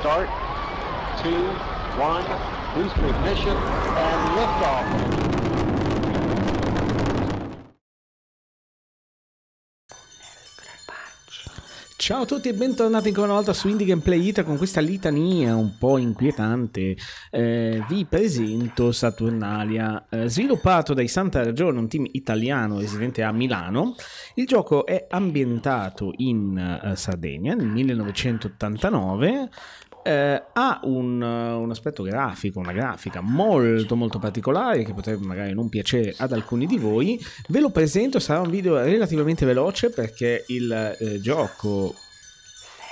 start, two, one, boost ignition, and liftoff. Ciao a tutti e bentornati ancora una volta su Indie Gameplay Ita con questa litania un po' inquietante. Eh, vi presento Saturnalia, eh, sviluppato dai Santa Ragione, un team italiano residente a Milano. Il gioco è ambientato in eh, Sardegna nel 1989 eh, ha un, eh, un, aspetto grafico, una grafica molto molto particolare che potrebbe magari non piacere ad alcuni di voi. Ve lo presento, sarà un video relativamente veloce perché il eh, gioco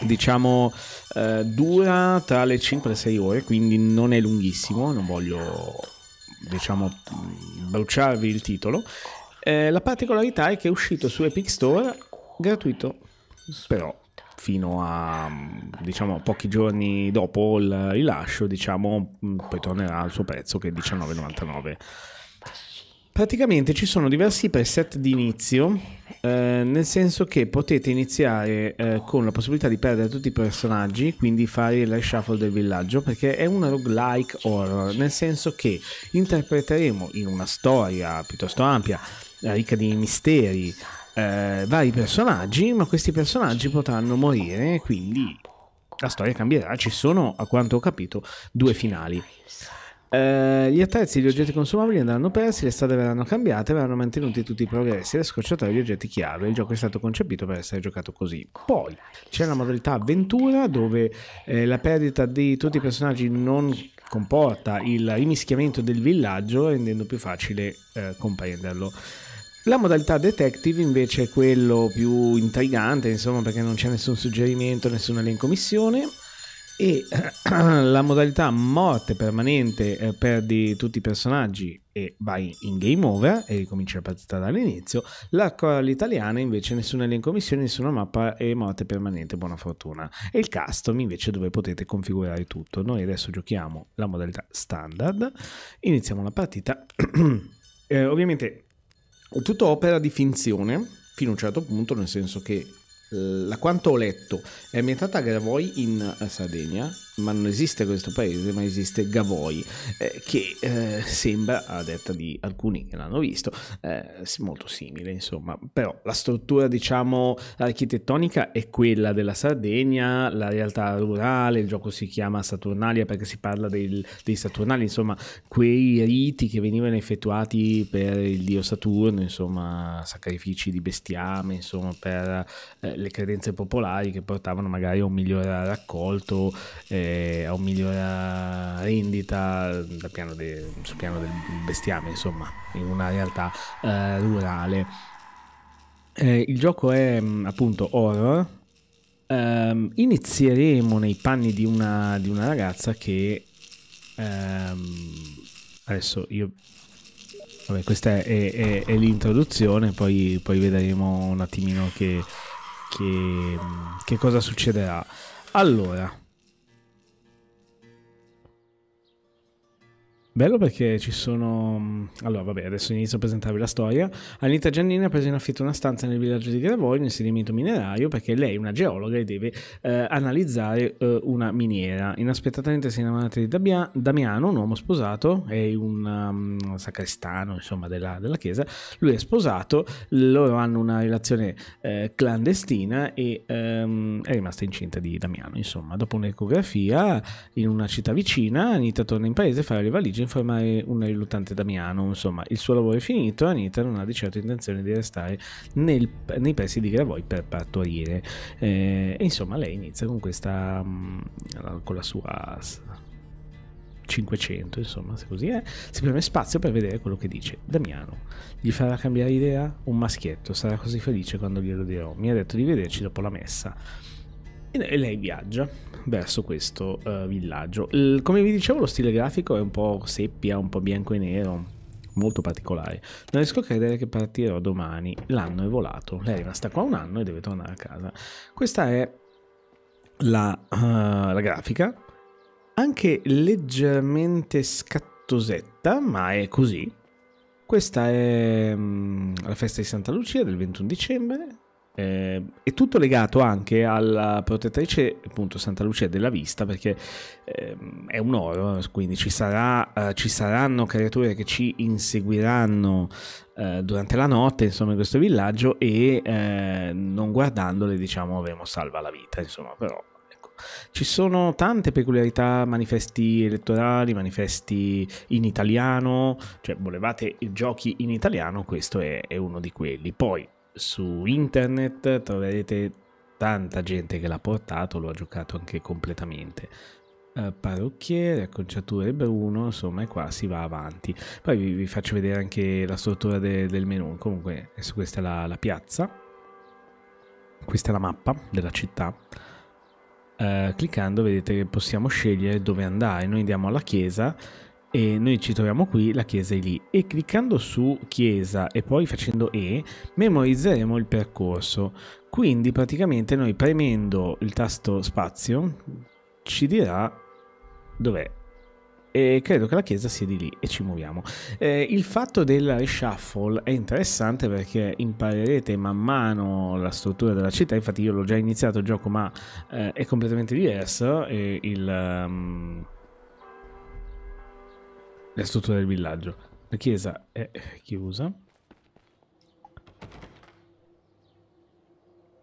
diciamo eh, dura tra le 5 e le 6 ore, quindi non è lunghissimo, non voglio diciamo mm, bruciarvi il titolo. Eh, la particolarità è che è uscito su Epic Store gratuito, però fino a diciamo, pochi giorni dopo il rilascio, diciamo, mm, poi tornerà al suo prezzo che è 19,99. Praticamente ci sono diversi preset di inizio, eh, nel senso che potete iniziare eh, con la possibilità di perdere tutti i personaggi, quindi fare la shuffle del villaggio, perché è una roguelike horror, nel senso che interpreteremo in una storia piuttosto ampia, ricca di misteri, eh, vari personaggi, ma questi personaggi potranno morire, quindi la storia cambierà. Ci sono, a quanto ho capito, due finali. Eh, gli attrezzi e gli oggetti consumabili andranno persi, le strade verranno cambiate, verranno mantenuti tutti i progressi, le scorciatoie e gli oggetti chiave. Il gioco è stato concepito per essere giocato così. Poi c'è la modalità avventura dove eh, la perdita di tutti i personaggi non comporta il rimischiamento del villaggio rendendo più facile eh, comprenderlo. La modalità detective invece è quello più intrigante, insomma, perché non c'è nessun suggerimento, nessuna elenco missione. E la modalità morte permanente eh, perdi tutti i personaggi e vai in game over e ricominci la partita dall'inizio. La coral italiana invece nessuna elenco missioni, nessuna mappa e morte permanente, buona fortuna. E il custom invece dove potete configurare tutto. Noi adesso giochiamo la modalità standard, iniziamo la partita. eh, ovviamente tutta opera di finzione, fino a un certo punto, nel senso che, eh, quanto ho letto, è ambientata a Gravoi in eh, Sardegna, ma non esiste questo paese, ma esiste Gavoi, eh, che eh, sembra, a detta di alcuni che l'hanno visto, eh, molto simile, insomma, però la struttura, diciamo, architettonica è quella della Sardegna, la realtà rurale, il gioco si chiama Saturnalia perché si parla del, dei Saturnali, insomma, quei riti che venivano effettuati per il dio Saturno, insomma, sacrifici di bestiame, insomma, per eh, le credenze popolari che portavano magari a un migliore raccolto. Eh, a ha un migliore rendita sul piano, de, sul piano del bestiame, insomma, in una realtà eh, rurale. Eh, il gioco è mm, appunto horror. Eh, inizieremo nei panni di una, di una ragazza che ehm, adesso io Vabbè, questa è, è, è l'introduzione, poi, poi, vedremo un attimino che, che, che cosa succederà. Allora, Bello perché ci sono... Mm, allora, vabbè, adesso inizio a presentarvi la storia. Anita Giannini ha preso in affitto una stanza nel villaggio di Gravoi, nel sedimento minerario, perché lei è una geologa e deve eh, analizzare eh, una miniera. Inaspettatamente si è innamorata di Dabia... Damiano, un uomo sposato, è un um, mm, sacrestano, insomma, della, della, chiesa. Lui è sposato, loro hanno una relazione eh, clandestina e ehm, è rimasta incinta di Damiano. Insomma, dopo un'ecografia in una città vicina, Anita torna in paese, fa le valigie informare un riluttante Damiano, insomma il suo lavoro è finito Anita non ha di certo intenzione di restare nel, nei pressi di Gravoi per partorire. Eh, e insomma lei inizia con questa, mm, con la sua 500, insomma, se così è, si preme spazio per vedere quello che dice. Damiano, gli farà cambiare idea? Un maschietto, sarà così felice quando glielo dirò. Mi ha detto di vederci dopo la messa. E lei viaggia, verso questo uh, villaggio. L come vi dicevo, lo stile grafico è un po' seppia, un po' bianco e nero, molto particolare. Non riesco a credere che partirò domani. L'anno è volato. Lei è rimasta qua un anno e deve tornare a casa. Questa è la, uh, la grafica, anche leggermente scattosetta, ma è così. Questa è mm, la festa di Santa Lucia del 21 dicembre, eh, è tutto legato anche alla protettrice appunto Santa Lucia della Vista perché eh, è un oro, eh, quindi ci, sarà, eh, ci, saranno creature che ci inseguiranno eh, durante la notte insomma in questo villaggio e eh, non guardandole diciamo avremo salva la vita insomma però ecco. ci sono tante peculiarità, manifesti elettorali, manifesti in italiano, cioè volevate giochi in italiano, questo è, è uno di quelli. Poi su internet troverete tanta gente che l'ha portato, lo ha giocato anche completamente. Eh, parrucchiere, acconciature Bruno, insomma, e qua si va avanti. Poi vi, vi faccio vedere anche la struttura de, del menu. Comunque, adesso questa è la, la, piazza, questa è la mappa della città. Uh, cliccando vedete che possiamo scegliere dove andare. Noi andiamo alla chiesa e noi ci troviamo qui, la chiesa è lì e cliccando su chiesa e poi facendo E memorizzeremo il percorso quindi praticamente noi premendo il tasto spazio ci dirà dov'è e credo che la chiesa sia di lì e ci muoviamo. Eh, il fatto del reshuffle è interessante perché imparerete man mano la struttura della città, infatti io l'ho già iniziato il gioco ma eh, è completamente diverso il... Um le strutture del villaggio. La chiesa è chiusa.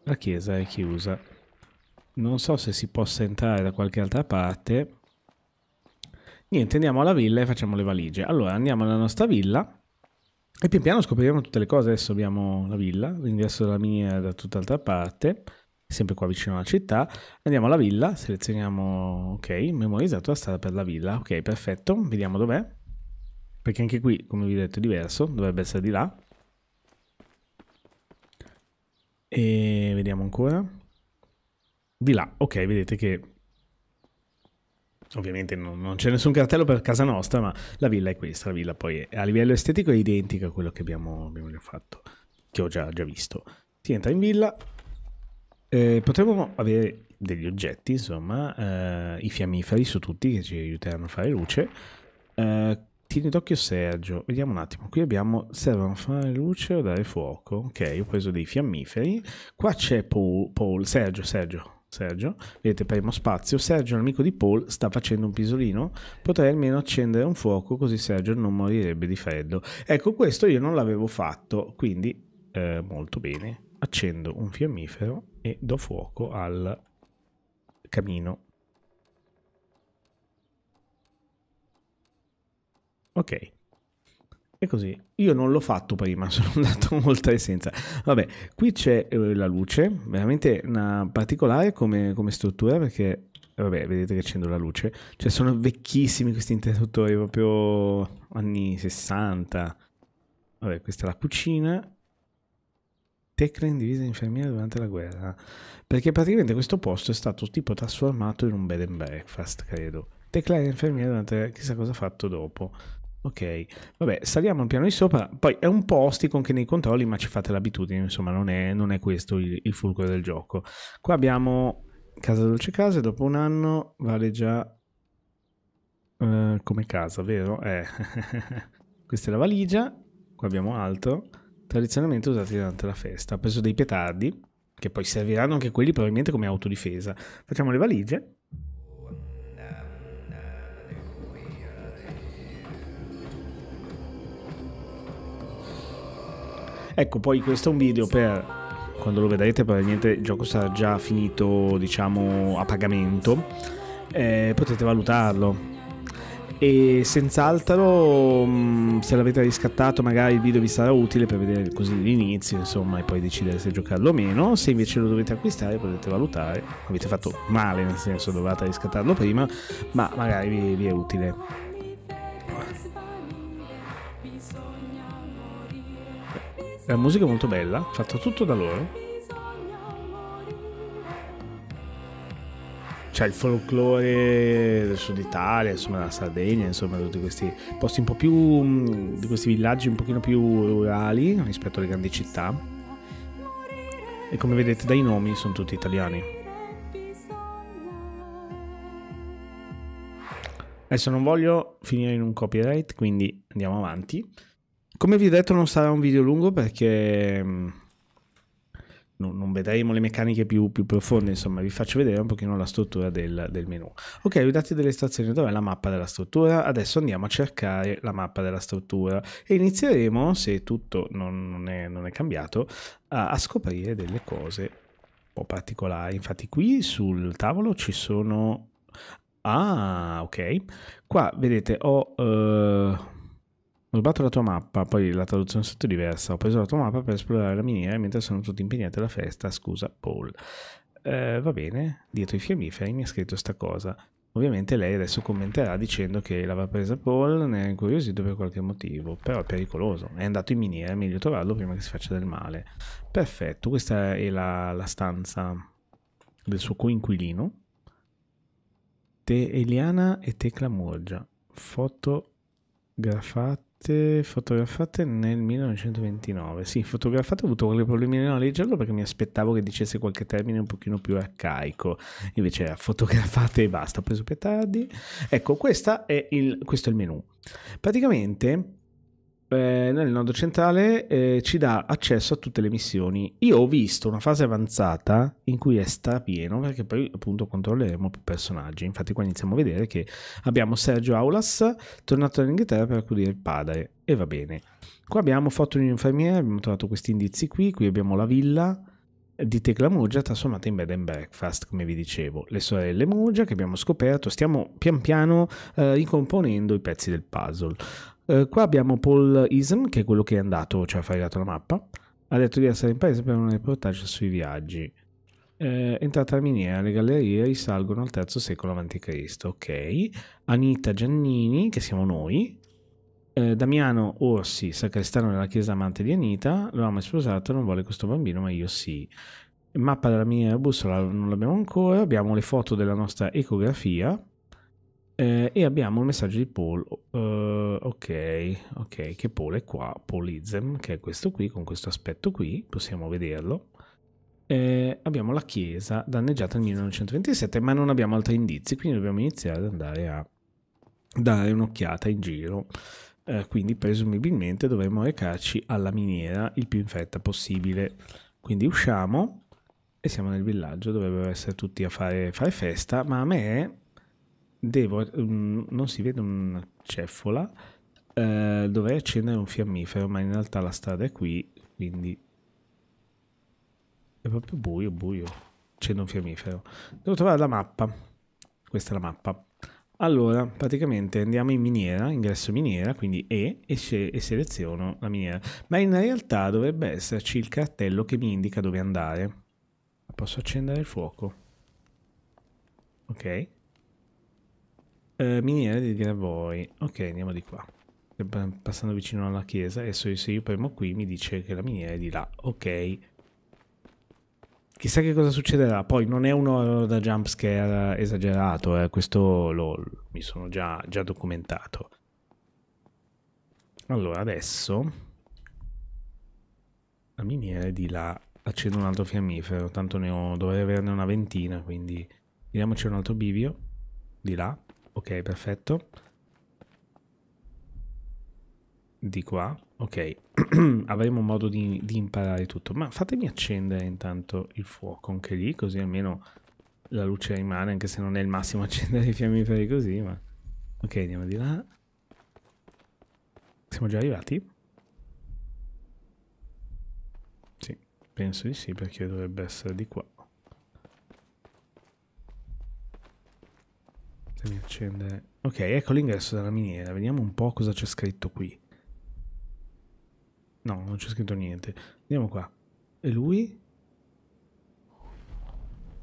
La chiesa è chiusa. Non so se si possa entrare da qualche altra parte. Niente, andiamo alla villa e facciamo le valigie. Allora, andiamo alla nostra villa. E pian piano scopriremo tutte le cose. Adesso abbiamo la villa, l'ingresso della miniera da tutt'altra parte, sempre qua vicino alla città. Andiamo alla villa, selezioniamo, ok, memorizzato la strada per la villa. Ok, perfetto, vediamo dov'è. Perché anche qui, come vi ho detto, è diverso, dovrebbe essere di là. E vediamo ancora. Di là, ok, vedete che ovviamente non, non c'è nessun cartello per casa nostra, ma la villa è questa, la villa poi è, a livello estetico è identica a quello che abbiamo, abbiamo già fatto, che ho già, già visto. Si entra in villa, eh, potremmo avere degli oggetti, insomma, eh, i fiammiferi su tutti che ci aiuteranno a fare luce. Eh, tieni d'occhio Sergio. Vediamo un attimo. Qui abbiamo... Servono fare luce o dare fuoco? Ok, ho preso dei fiammiferi. Qua c'è Paul, Paul. Sergio, Sergio. Sergio, vedete premo spazio, Sergio l'amico di Paul sta facendo un pisolino, potrei almeno accendere un fuoco così Sergio non morirebbe di freddo. Ecco questo io non l'avevo fatto, quindi eh, molto bene, accendo un fiammifero e do fuoco al camino. Ok. E così. Io non l'ho fatto prima, sono andato molto essenza. Vabbè, qui c'è eh, la luce, veramente una particolare come, come struttura perché vabbè, vedete che accendo la luce. Cioè, sono vecchissimi questi interruttori, proprio anni 60. Vabbè, questa è la cucina. Tecla in divisa infermiera durante la guerra. Perché praticamente questo posto è stato tipo trasformato in un bed and breakfast, credo. Tecla in infermiera durante... chissà cosa ha fatto dopo. Ok, vabbè, saliamo al piano di sopra, poi è un po' ostico anche nei controlli, ma ci fate l'abitudine, insomma, non è, non è questo il, il, fulcro del gioco. Qua abbiamo Casa Dolce Casa, dopo un anno vale già uh, come casa, vero? Eh. Questa è la valigia, qua abbiamo altro, tradizionalmente usati durante la festa. Ha preso dei petardi, che poi serviranno anche quelli probabilmente come autodifesa. Facciamo le valigie Ecco, poi questo è un video per quando lo vedrete probabilmente il gioco sarà già finito, diciamo, a pagamento. Eh, potete valutarlo e senz'altro mm, se l'avete riscattato magari il video vi sarà utile per vedere così l'inizio insomma e poi decidere se giocarlo o meno se invece lo dovete acquistare potete valutare avete fatto male nel senso dovete riscattarlo prima ma magari vi è utile La musica è molto bella, fatta tutto da loro. C'è il folklore del sud Italia, insomma la Sardegna, insomma tutti questi posti un po' più, mm, di questi villaggi un pochino più rurali rispetto alle grandi città. E come vedete dai nomi sono tutti italiani. Adesso non voglio finire in un copyright, quindi andiamo avanti. Come vi ho detto non sarà un video lungo perché mm, non, vedremo le meccaniche più, più, profonde, insomma vi faccio vedere un pochino la struttura del, del menu. Ok, ho dati delle stazioni, dov'è la mappa della struttura? Adesso andiamo a cercare la mappa della struttura e inizieremo, se tutto non, non, è, non è, cambiato, a, a, scoprire delle cose un po' particolari. Infatti qui sul tavolo ci sono... Ah, ok. Qua vedete ho... Uh ho rubato la tua mappa, poi la traduzione è stata diversa. Ho preso la tua mappa per esplorare la miniera mentre sono tutti impegnati alla festa. Scusa, Paul. Eh, va bene, dietro i fiammiferi mi ha scritto sta cosa. Ovviamente lei adesso commenterà dicendo che l'aveva presa Paul, ne è incuriosito per qualche motivo, però è pericoloso, è andato in miniera, è meglio trovarlo prima che si faccia del male. Perfetto, questa è la, la stanza del suo coinquilino. Te Eliana e Tecla Murgia, Fotografato fotografate nel 1929. Sì, fotografate ho avuto qualche problemino a leggerlo perché mi aspettavo che dicesse qualche termine un pochino più arcaico. Invece era fotografate e basta, ho preso più tardi. Ecco, è il, questo è il menu. Praticamente eh, nel nodo centrale eh, ci dà accesso a tutte le missioni. Io ho visto una fase avanzata in cui è strapieno perché poi appunto controlleremo più personaggi. Infatti qua iniziamo a vedere che abbiamo Sergio Aulas tornato dall'Inghilterra per accudire il padre e va bene. Qua abbiamo foto di un infermiere, abbiamo trovato questi indizi qui, qui abbiamo la villa di Tecla Muggia trasformata in bed and breakfast, come vi dicevo. Le sorelle Muggia che abbiamo scoperto, stiamo pian piano eh, ricomponendo i pezzi del puzzle. Eh, qua abbiamo Paul Ism, che è quello che è andato, cioè ha fregato la mappa. Ha detto di essere in paese per un reportage sui viaggi. Eh, entrata la miniera, le gallerie risalgono al terzo secolo a.C. Ok. Anita Giannini, che siamo noi. Eh, Damiano Orsi, sacrestano della chiesa amante di Anita. L'uomo è sposato, non vuole questo bambino, ma io sì. Mappa della miniera bussola non l'abbiamo ancora. Abbiamo le foto della nostra ecografia eh, e abbiamo il messaggio di Paul, uh, ok, ok, che Paul è qua, Paulism, che è questo qui, con questo aspetto qui, possiamo vederlo. Eh, abbiamo la chiesa danneggiata nel 1927, ma non abbiamo altri indizi, quindi dobbiamo iniziare ad andare a dare un'occhiata in giro. Eh, quindi presumibilmente dovremmo recarci alla miniera il più in fretta possibile. Quindi usciamo e siamo nel villaggio, dovrebbero essere tutti a fare, fare festa, ma a me È devo, um, non si vede una ceffola, eh, dovrei accendere un fiammifero, ma in realtà la strada è qui, quindi è proprio buio, buio. Accendo un fiammifero. Devo trovare la mappa. Questa è la mappa. Allora, praticamente andiamo in miniera, ingresso miniera, quindi E, e, se e seleziono la miniera. Ma in realtà dovrebbe esserci il cartello che mi indica dove andare. Posso accendere il fuoco. Ok eh, miniere di gravoi. Ok, andiamo di qua. Passando vicino alla chiesa. Adesso se io premo qui mi dice che la miniera è di là. Ok. Chissà che cosa succederà. Poi non è un horror da jumpscare esagerato. Eh. Questo lo, mi sono già, già documentato. Allora, adesso... La miniera è di là. Accendo un altro fiammifero. Tanto ne ho... Dovrei averne una ventina, quindi... Tiriamoci un altro bivio. Di là ok, perfetto. Di qua, ok. Avremo modo di, di imparare tutto. Ma fatemi accendere intanto il fuoco anche lì, così almeno la luce rimane, anche se non è il massimo accendere i fiammiferi così, ma... Ok, andiamo di là. Siamo già arrivati? Sì, penso di sì, perché dovrebbe essere di qua. accendere. Ok, ecco l'ingresso della miniera. Vediamo un po' cosa c'è scritto qui. No, non c'è scritto niente. Andiamo qua. E lui?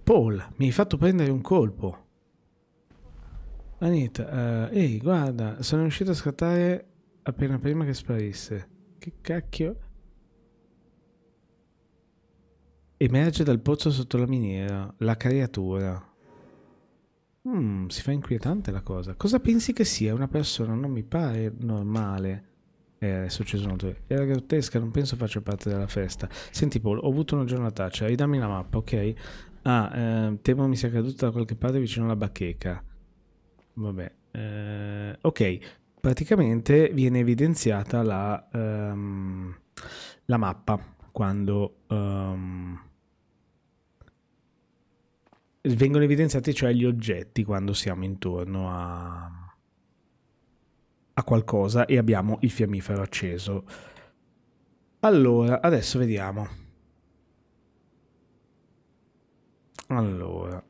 Paul, mi hai fatto prendere un colpo. Anita, uh, ehi, guarda, sono riuscito a scattare appena prima che sparisse. Che cacchio? Emerge dal pozzo sotto la miniera la creatura. Mm, si fa inquietante la cosa. Cosa pensi che sia? Una persona non mi pare normale. Eh, adesso ci sono due. Era grottesca, non penso faccia parte della festa. Senti Paul, ho avuto una giornataccia, cioè, ridammi la mappa, ok? Ah, eh, temo mi sia caduta da qualche parte vicino alla bacheca. Vabbè. Eh, ok, praticamente viene evidenziata la, um, la mappa quando... Um, vengono evidenziati cioè gli oggetti quando siamo intorno a, a qualcosa e abbiamo il fiammifero acceso. Allora, adesso vediamo. Allora,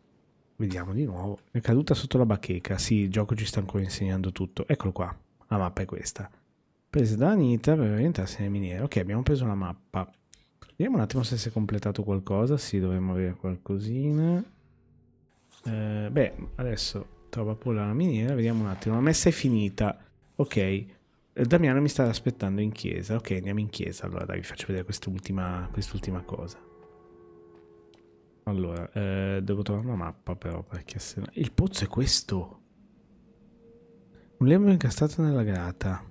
vediamo di nuovo. È caduta sotto la bacheca. Sì, il gioco ci sta ancora insegnando tutto. Eccolo qua. La mappa è questa. Presa da Anita per orientarsi nelle miniere. Ok, abbiamo preso la mappa. Vediamo un attimo se si è completato qualcosa. Sì, dovremmo avere qualcosina. Eh, beh, adesso trova pure la miniera, vediamo un attimo. La messa è finita. Ok, eh, Damiano mi sta aspettando in chiesa. Ok, andiamo in chiesa. Allora, dai, vi faccio vedere quest'ultima, quest'ultima cosa. Allora, eh, devo trovare una mappa però, perché se no... Il pozzo è questo! Un lembo incastrato nella grata.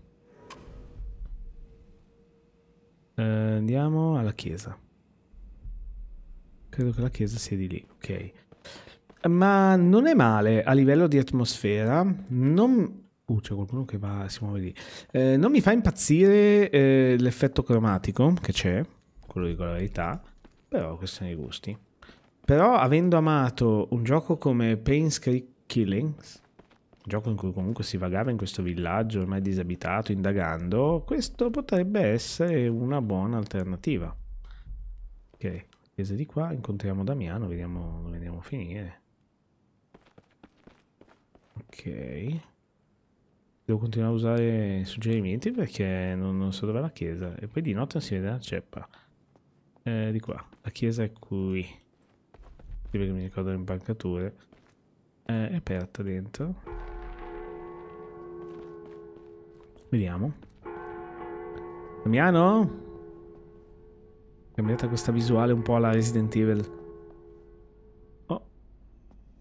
Eh, andiamo alla chiesa. Credo che la chiesa sia di lì, ok ma non è male a livello di atmosfera. Non... Uh, c'è qualcuno che va, si muove lì. Eh, non mi fa impazzire eh, l'effetto cromatico che c'è, quello di la verità, però questione di gusti. Però avendo amato un gioco come Pain's Creek un gioco in cui comunque si vagava in questo villaggio ormai disabitato, indagando, questo potrebbe essere una buona alternativa. Ok, chiesa di qua, incontriamo Damiano, vediamo, vediamo finire. Ok. Devo continuare a usare suggerimenti perché non, non so dov'è la chiesa. E poi di notte si vede la ceppa. Eh, di qua. La chiesa è qui. Sì, perché mi ricordo le impalcature. Eh, è aperta dentro. Vediamo. Damiano? Cambiata questa visuale un po' alla Resident Evil.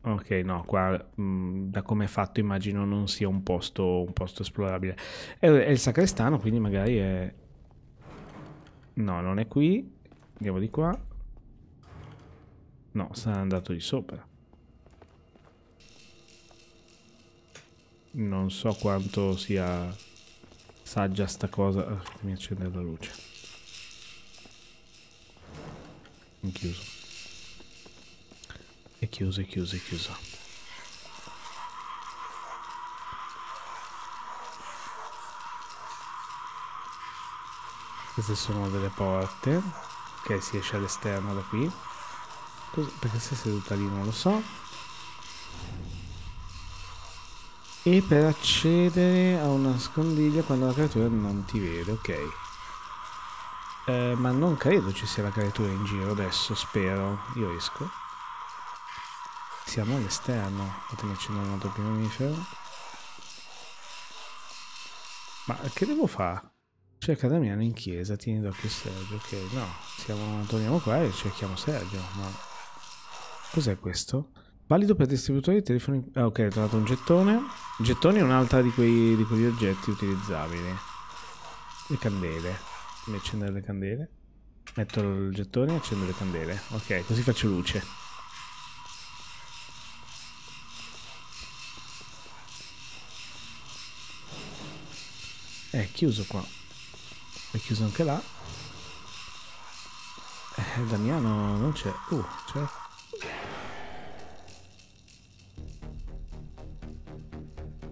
Ok, no, qua mh, mm, da come è fatto immagino non sia un posto, un posto esplorabile. È, è, il sacrestano, quindi magari è... No, non è qui. Andiamo di qua. No, sarà andato di sopra. Non so quanto sia saggia sta cosa. Ah, mi accende la luce. Chiuso chiuso, è chiuso, è chiuso. Queste sono delle porte. Ok, si esce all'esterno da qui. Cos perché sei seduta lì non lo so. E per accedere a una scondiglia quando la creatura non ti vede, ok. Eh, ma non credo ci sia la creatura in giro adesso, spero. Io esco. Siamo all'esterno, potremmo accendere un altro mammifero. Ma che devo fare? Cerca Damiano in chiesa, tieni d'occhio Sergio. Ok, no, siamo, torniamo qua e cerchiamo Sergio, ma... Cos'è questo? Valido per distributori di telefoni... Ah, ok, ho trovato un gettone. Gettoni è un'altra di, di, quegli oggetti utilizzabili. Le candele. Devi accendere le candele. Metto il gettone e accendo le candele. Ok, così faccio luce. chiuso qua è chiuso anche là eh, Damiano non c'è uh c'è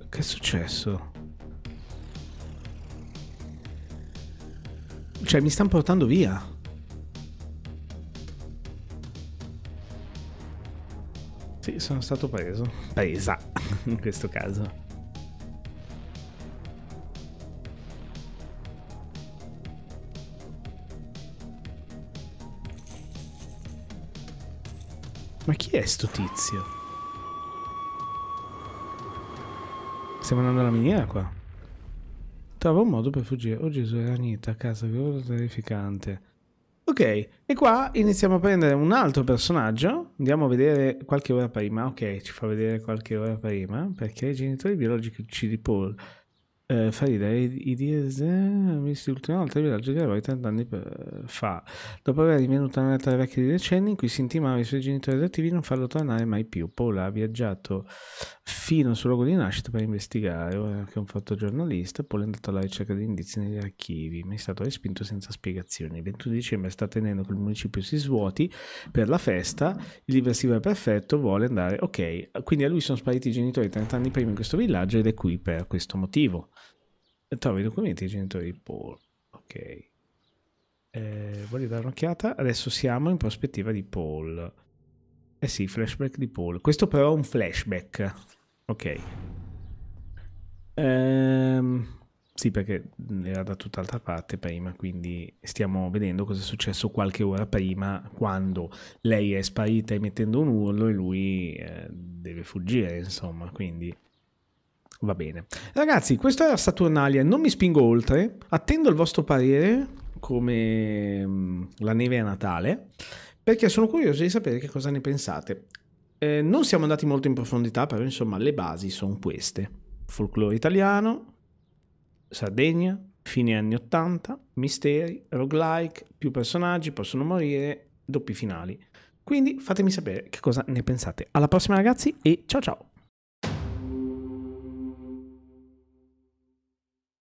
che è successo? Cioè mi stanno portando via Sì, sono stato preso. Presa, in questo caso. Ma chi è sto tizio? Stiamo andando alla miniera qua. Trova un modo per fuggire. Oh Gesù, è a casa che terrificante. Ok, e qua iniziamo a prendere un altro personaggio. Andiamo a vedere qualche ora prima. Ok, ci fa vedere qualche ora prima. Perché i genitori biologici di Paul eh, Farida i DSD eh, visti l'ultima volta il villaggio di eroi 30 anni fa, dopo aver rinvenuto una lettera vecchia di decenni in cui si intimava i suoi genitori adottivi di non farlo tornare mai più. Paula ha viaggiato fino al suo luogo di nascita per investigare, ora è anche un fatto giornalista, Paula è andato alla ricerca di indizi negli archivi, ma è stato respinto senza spiegazioni. Il 21 dicembre sta tenendo che il municipio si svuoti per la festa, il diversivo è perfetto, vuole andare, ok, quindi a lui sono spariti i genitori 30 anni prima in questo villaggio ed è qui per questo motivo. Trovi i documenti dei genitori di boh, Paul. Ok. Eh, voglio dare un'occhiata. Adesso siamo in prospettiva di Paul. Eh sì, flashback di Paul. Questo però è un flashback. Ok. Ehm... Sì, perché era da tutt'altra parte prima, quindi stiamo vedendo cosa è successo qualche ora prima, quando lei è sparita emettendo un urlo e lui eh, deve fuggire, insomma, quindi... Va bene. Ragazzi, questo era Saturnalia, non mi spingo oltre, attendo il vostro parere come mm, la neve a Natale, perché sono curioso di sapere che cosa ne pensate. Eh, non siamo andati molto in profondità, però insomma le basi sono queste. Folklore italiano, Sardegna, fine anni 80, misteri, roguelike, più personaggi possono morire, doppi finali. Quindi fatemi sapere che cosa ne pensate. Alla prossima ragazzi e ciao ciao!